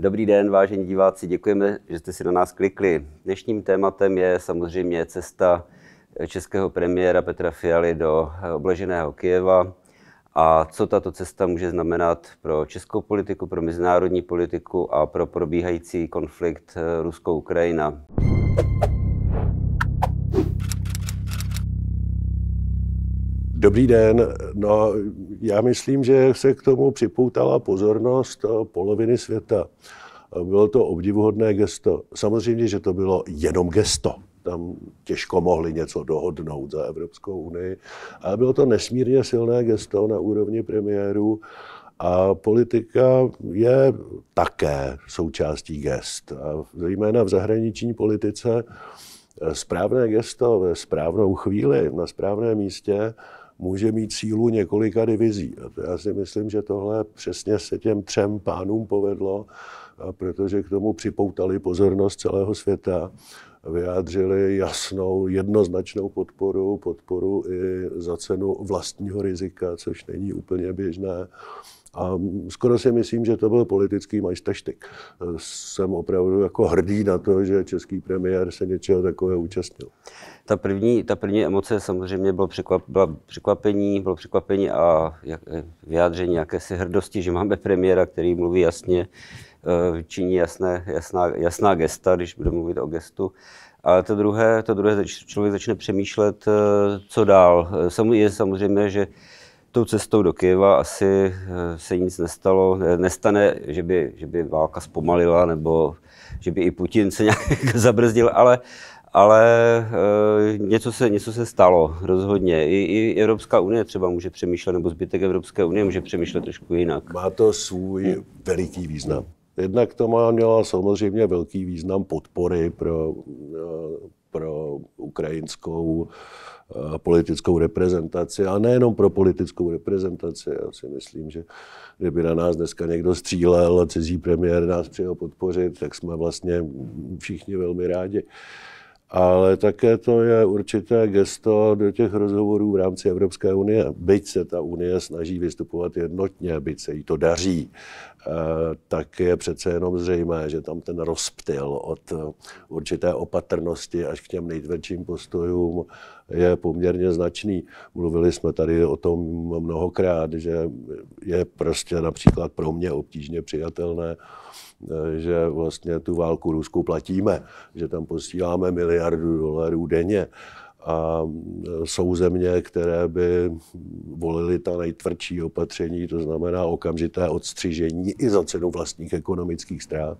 Dobrý den, vážení diváci, děkujeme, že jste si na nás klikli. Dnešním tématem je samozřejmě cesta eh, českého premiéra Petra Fialy do eh, obleženého Kyjeva a co tato cesta může znamenat pro českou politiku, pro mezinárodní politiku a pro probíhající konflikt eh, Rusko-Ukrajina. Dobrý den. No, já myslím, že se k tomu připoutala pozornost eh, poloviny světa. Eh, bylo to obdivuhodné gesto. Samozřejmě, že to bylo jenom gesto. Tam těžko mohli něco dohodnout za Evropskou unii, ale bylo to nesmírně silné gesto na úrovni premiérů. A politika je také součástí gest. A zejména v zahraniční politice eh, správné gesto ve správnou chvíli na správném místě může mít sílu několika divizí. A to já si myslím, že tohle přesně se těm třem pánům povedlo, protože k tomu připoutali pozornost celého světa vyjádřili jasnou, jednoznačnou podporu, podporu i za cenu vlastního rizika, což není úplně běžné. A skoro si myslím, že to byl politický majstaštyk. Jsem opravdu jako hrdý na to, že český premiér se něčeho takového účastnil. Ta první, ta první emoce samozřejmě bylo, překvap, byla překvapení, bylo překvapení a jak, vyjádření jakési hrdosti, že máme premiéra, který mluví jasně, eh, činí jasné, jasná, jasná gesta, když budeme mluvit o gestu. Ale to druhé, to druhé člověk začne přemýšlet, eh, co dál. Eh, je samozřejmě, že tou cestou do Kyjeva asi eh, se nic nestalo, nestane, že by, že by válka zpomalila nebo že by i Putin se nějak zabrzdil, ale, ale eh, něco, se, něco se stalo rozhodně. I, I Evropská unie třeba může přemýšlet, nebo zbytek Evropské unie může přemýšlet trošku jinak. Má to svůj veliký význam. Jednak to má, měla samozřejmě velký význam podpory pro, eh, pro ukrajinskou Eh, politickou reprezentaci, a nejenom pro politickou reprezentaci. Já si myslím, že kdyby na nás dneska někdo střílel a cizí premiér nás přijel podpořit, tak jsme vlastně všichni velmi rádi. Uh, ale také to je určité gesto do těch rozhovorů v rámci Evropské unie. Byť se ta unie snaží vystupovat jednotně, byť se jí to daří, eh, tak je přece jenom zřejmé, že tam ten rozptyl od eh, určité opatrnosti až k těm nejtvrdším postojům je poměrně značný. Mluvili jsme tady o tom mnohokrát, že je prostě například pro mě obtížně přijatelné, Eh, že vlastně tu válku Rusku platíme, že tam posíláme miliardu dolarů denně. A eh, jsou země, které by volily ta nejtvrdší opatření, to znamená okamžité odstřižení i za cenu vlastních ekonomických ztrát.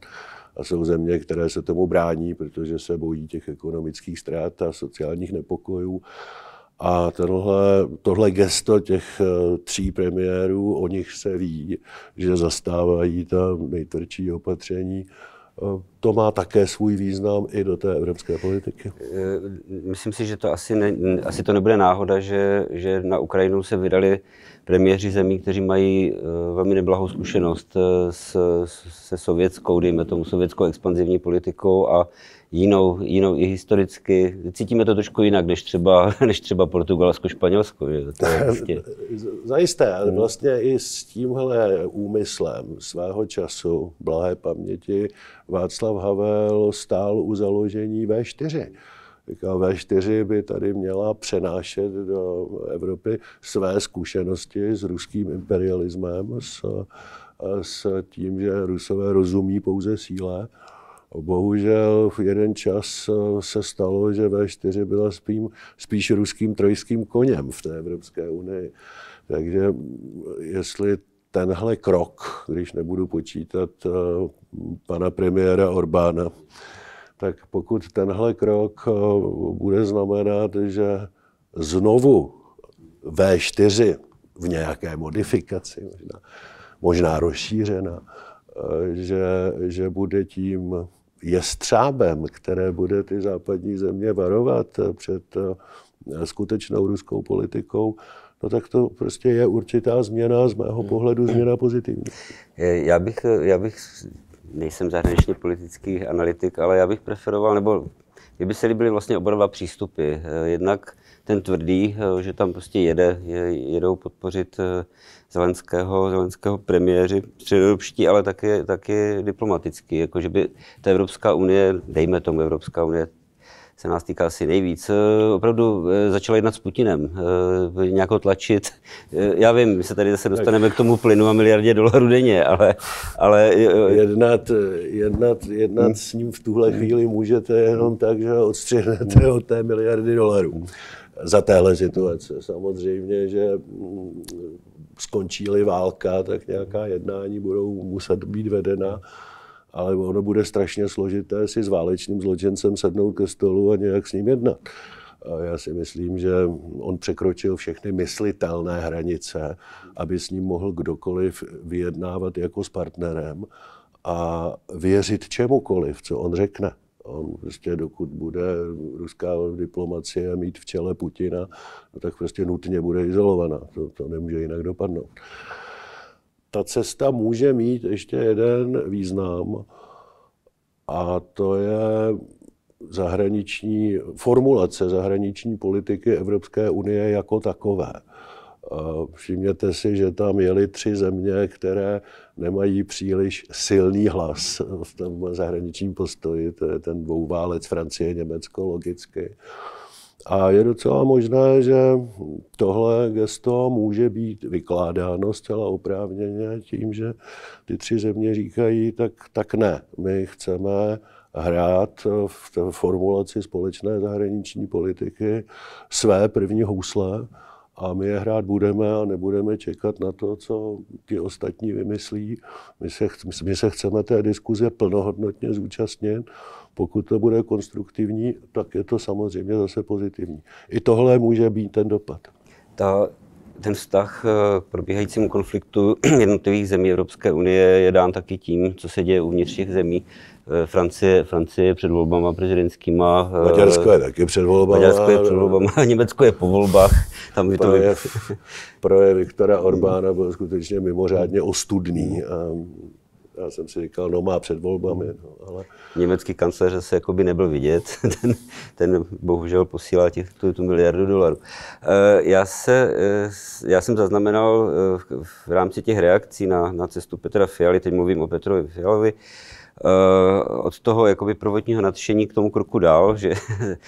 A jsou země, které se tomu brání, protože se bojí těch ekonomických ztrát a sociálních nepokojů. A tenhle, tohle gesto těch eh, tří premiérů, o nich se ví, že zastávají ta nejtvrdší opatření, eh, to má také svůj význam i do té evropské politiky. Eh, myslím si, že to asi, ne, asi to nebude náhoda, že, že na Ukrajinu se vydali premiéři zemí, kteří mají eh, velmi neblahou zkušenost eh, s, se sovětskou, dejme tomu sovětskou expanzivní politikou a jinou, jinou i historicky. Cítíme to trošku jinak, než třeba, než třeba Portugalsko, Španělsko. Že? To je vlastně... Zajisté, ale hmm. vlastně i s tímhle úmyslem svého času, blahé paměti, Václav Václav Havel stál u založení V4. Říkal, V4 by tady měla přenášet do Evropy své zkušenosti s ruským imperialismem, s, s tím, že rusové rozumí pouze síle. Bohužel v jeden čas se stalo, že V4 byla spíš, spíš ruským trojským koněm v té Evropské unii. Takže jestli tenhle krok, když nebudu počítat eh, pana premiéra Orbána, tak pokud tenhle krok eh, bude znamenat, že znovu V4 v nějaké modifikaci, možná, možná rozšířena, eh, že, že bude tím jestřábem, které bude ty západní země varovat před skutečnou ruskou politikou, no tak to prostě je určitá změna, z mého hmm. pohledu změna pozitivní. Já bych, já bych nejsem zahraničně politický analytik, ale já bych preferoval, nebo mě by se líbily vlastně oba dva přístupy. Eh, jednak ten tvrdý, eh, že tam prostě jede, jedou podpořit eh, zelenského, zelenského premiéři středoevropští, ale taky, taky diplomaticky. Jako, že by ta Evropská unie, dejme tomu Evropská unie, se nás týká asi nejvíc. Eh, opravdu eh, začala jednat s Putinem, eh, nějak tlačit. Já vím, my se tady zase dostaneme k tomu plynu a miliardě dolarů denně, ale... ale... Jednat, jednat, jednat hmm. s ním v tuhle chvíli můžete jenom tak, že odstřihnete od té miliardy dolarů za téhle situace. Samozřejmě, že mm, skončí-li válka, tak nějaká jednání budou muset být vedena ale ono bude strašně složité si s válečným zločincem sednout ke stolu a nějak s ním jednat. A já si myslím, že on překročil všechny myslitelné hranice, aby s ním mohl kdokoliv vyjednávat jako s partnerem a věřit čemukoliv, co on řekne. On prostě dokud bude ruská diplomacie mít v čele Putina, no tak prostě nutně bude izolovaná. To, to nemůže jinak dopadnout ta cesta může mít ještě jeden význam a to je zahraniční formulace zahraniční politiky Evropské unie jako takové. Všimněte si, že tam jeli tři země, které nemají příliš silný hlas v tom zahraničním postoji. To je ten dvouválec Francie, Německo logicky. A je docela možné, že tohle gesto může být vykládáno zcela oprávněně tím, že ty tři země říkají, tak, tak ne, my chceme hrát v formulaci společné zahraniční politiky své první housle, a my je hrát budeme a nebudeme čekat na to, co ti ostatní vymyslí. My se, my se chceme té diskuze plnohodnotně zúčastnit. Pokud to bude konstruktivní, tak je to samozřejmě zase pozitivní. I tohle může být ten dopad. To ten vztah k eh, probíhajícímu konfliktu jednotlivých zemí Evropské unie je dán taky tím, co se děje uvnitř těch zemí. Eh, Francie, Francie před volbama prezidentskýma. Eh, Maďarsko je taky před volbama. Maďarsko je před volbama, Německo je po volbách. Tam by to projev, projev Viktora Orbána byl skutečně mimořádně ostudný. A já jsem si říkal, no má před volbami. Hmm. No, ale... Německý kancléř se by nebyl vidět, ten, ten bohužel posílá těch, tu, tu miliardu dolarů. Eh, já, se, eh, já jsem zaznamenal eh, v rámci těch reakcí na, na cestu Petra Fialy, teď mluvím o Petrovi Fialovi, Eh, od toho jakoby prvotního nadšení k tomu kroku dál, že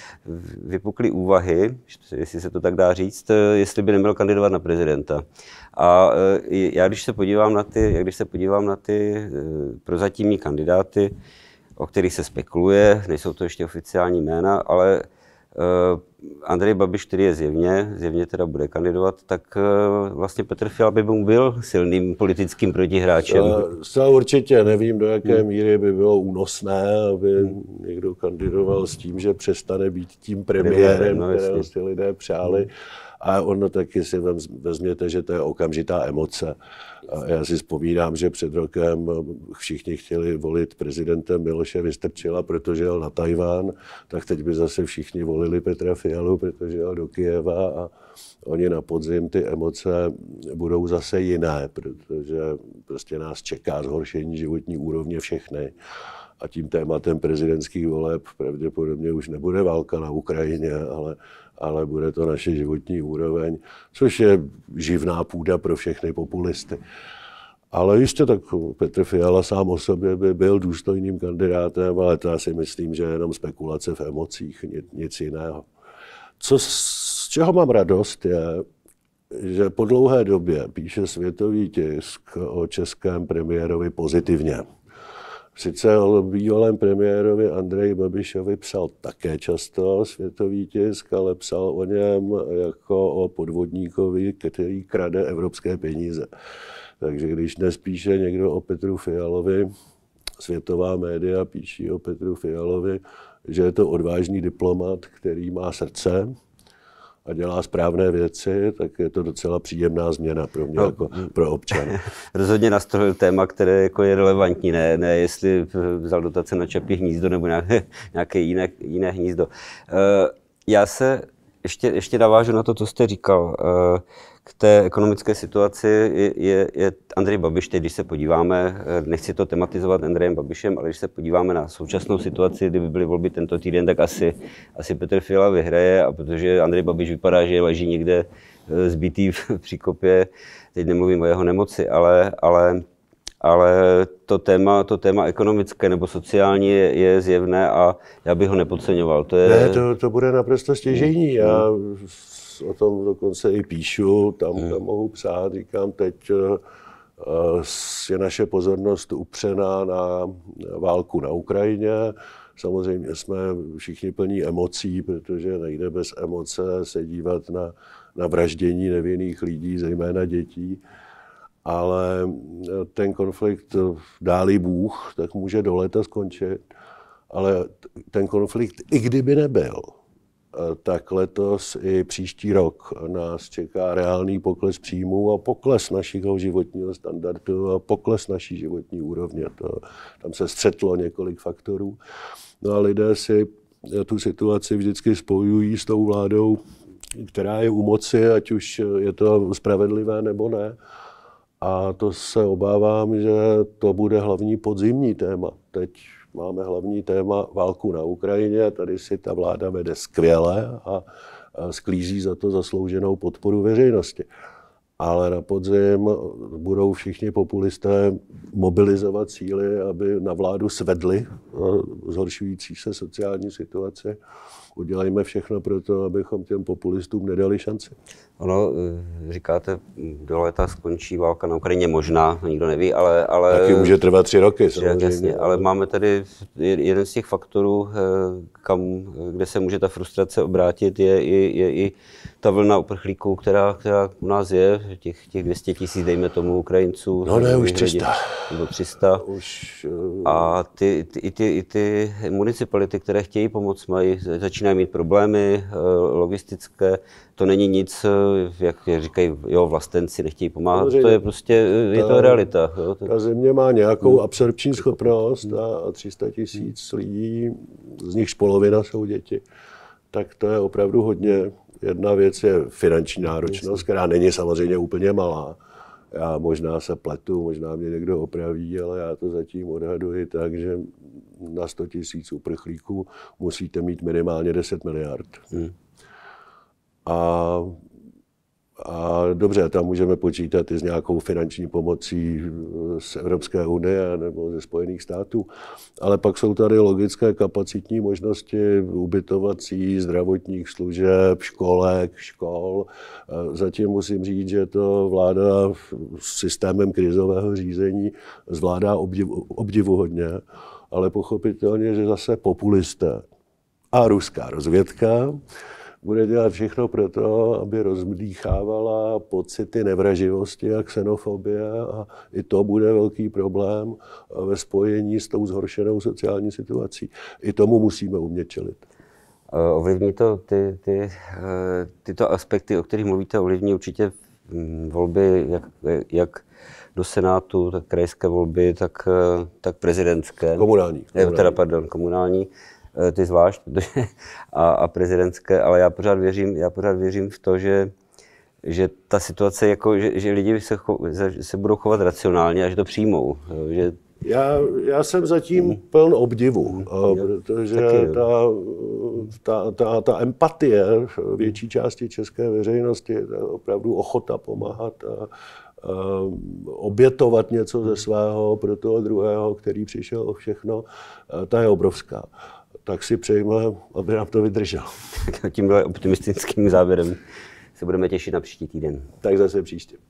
vypukly úvahy, jestli se to tak dá říct, jestli by neměl kandidovat na prezidenta. A eh, já když se podívám na ty, když se podívám na ty eh, prozatímní kandidáty, o kterých se spekuluje, nejsou to ještě oficiální jména, ale Eh, Andrej Babiš, který je zjevně, zjevně teda bude kandidovat, tak eh, vlastně Petr Fiala by mu byl silným politickým protihráčem. Eh, zcela určitě nevím, do jaké hmm. míry by bylo únosné, aby hmm. někdo kandidoval s tím, že přestane být tím premiérem, premiérem no, kterého si lidé přáli. Hmm a ono taky si vezměte, že to je okamžitá emoce. Já si vzpomínám, že před rokem všichni chtěli volit prezidentem Miloše Vystrčila, protože jel na Tajván, tak teď by zase všichni volili Petra Fialu, protože jel do Kijeva a oni na podzim ty emoce budou zase jiné, protože prostě nás čeká zhoršení životní úrovně všechny a tím tématem prezidentských voleb pravděpodobně už nebude válka na Ukrajině, ale ale bude to naše životní úroveň, což je živná půda pro všechny populisty. Ale jistě tak Petr Fiala sám o sobě by byl důstojným kandidátem, ale to si myslím, že je jenom spekulace v emocích, nic jiného. Co, z čeho mám radost je, že po dlouhé době píše světový tisk o českém premiérovi pozitivně. Sice o bývalém premiérovi Andreji Babišovi psal také často světový tisk, ale psal o něm jako o podvodníkovi, který krade evropské peníze. Takže když dnes píše někdo o Petru Fialovi, světová média píší o Petru Fialovi, že je to odvážný diplomat, který má srdce, a dělá správné věci, tak je to docela příjemná změna pro mě, no. jako pro občana. Rozhodně nastrojil téma, které jako je relevantní, ne, ne jestli vzal dotace na čepí hnízdo nebo nějaké, nějaké jiné, jiné hnízdo. Eh, já se ještě, ještě navážu na to, co jste říkal. Eh, k té ekonomické situaci je, je, je Andrej Babiš, teď když se podíváme, eh, nechci to tematizovat Andrejem Babišem, ale když se podíváme na současnou situaci, kdyby byly volby tento týden, tak asi, asi Petr Fila vyhraje, a protože Andrej Babiš vypadá, že leží někde eh, zbytý v příkopě, teď nemluvím o jeho nemoci, ale, ale ale to téma, to téma ekonomické nebo sociální je, je zjevné a já bych ho nepodceňoval. To je... Ne, to, to bude naprosto stěžení. Hmm. Já o tom dokonce i píšu, tam, hmm. tam mohu psát, říkám teď eh, eh, je naše pozornost upřená na válku na Ukrajině. Samozřejmě jsme všichni plní emocí, protože nejde bez emoce se dívat na, na vraždění nevinných lidí, zejména dětí ale e, ten konflikt e, dálí Bůh, tak může do léta skončit. Ale ten konflikt, i kdyby nebyl, e, tak letos i příští rok nás čeká reálný pokles příjmů a pokles našeho životního standardu a pokles naší životní úrovně. To, tam se střetlo několik faktorů. No a lidé si tu situaci vždycky spojují s tou vládou, která je u moci, ať už je to spravedlivé nebo ne. A to se obávám, že to bude hlavní podzimní téma. Teď máme hlavní téma válku na Ukrajině, tady si ta vláda vede skvěle a sklízí za to zaslouženou podporu veřejnosti ale na podzim budou všichni populisté mobilizovat síly, aby na vládu svedli no, zhoršující se sociální situaci. Udělejme všechno pro to, abychom těm populistům nedali šanci. Ono, eh, říkáte, do léta skončí válka na Ukrajině, možná, nikdo neví, ale... ale Taky může trvat tři roky, samozřejmě. Jasně, ale máme tady jeden z těch faktorů, eh, kam, kde se může ta frustrace obrátit, je i, je i ta vlna uprchlíků, která, která u nás je, těch, těch 200 tisíc, dejme tomu, Ukrajinců. No ne, už 300. Nebo 300. Už, uh... A ty, ty, i, ty, i ty municipality, které chtějí pomoct, mají, začínají mít problémy eh, logistické. To není nic, eh, jak říkají, jo, vlastenci nechtějí pomáhat. Samozřejmě, to je prostě, ta, je to realita. Jo. Ta země má nějakou hmm. absorpční schopnost a 300 tisíc lidí, z nichž polovina jsou děti tak to je opravdu hodně. Jedna věc je finanční náročnost, která není samozřejmě úplně malá. Já možná se pletu, možná mě někdo opraví, ale já to zatím odhaduji tak, že na 100 tisíc uprchlíků musíte mít minimálně 10 miliard. Hmm. A a dobře, tam můžeme počítat i s nějakou finanční pomocí eh, z Evropské unie nebo ze Spojených států. Ale pak jsou tady logické kapacitní možnosti ubytovací, zdravotních služeb, školek, škol. Eh, zatím musím říct, že to vláda s systémem krizového řízení zvládá obdivu, obdivuhodně, ale pochopitelně, že zase populisté a ruská rozvědka bude dělat všechno pro to, aby rozdýchávala pocity nevraživosti a xenofobie a i to bude velký problém ve spojení s tou zhoršenou sociální situací. I tomu musíme umět čelit. Eh, ovlivní to ty, ty, eh, tyto aspekty, o kterých mluvíte, ovlivní určitě hm, volby jak, jak do Senátu, tak krajské volby, tak, eh, tak prezidentské. Komunální. komunální. Teda, pardon, komunální. Eh, ty zvlášť, a, a prezidentské, ale já pořád věřím, já pořád věřím v to, že že ta situace, jako, že, že lidi se, cho, se budou chovat racionálně a že to přijmou. Eh, že... Já, já jsem zatím hmm. pln obdivu, hmm. protože Taky, ta, ta, ta, ta empatie větší části české veřejnosti, ta opravdu ochota pomáhat a, a obětovat něco ze mhm. svého pro toho druhého, který přišel o všechno, ta je obrovská tak si přejme, aby nám to vydrželo. Tímhle optimistickým závěrem se budeme těšit na příští týden. Tak zase příště.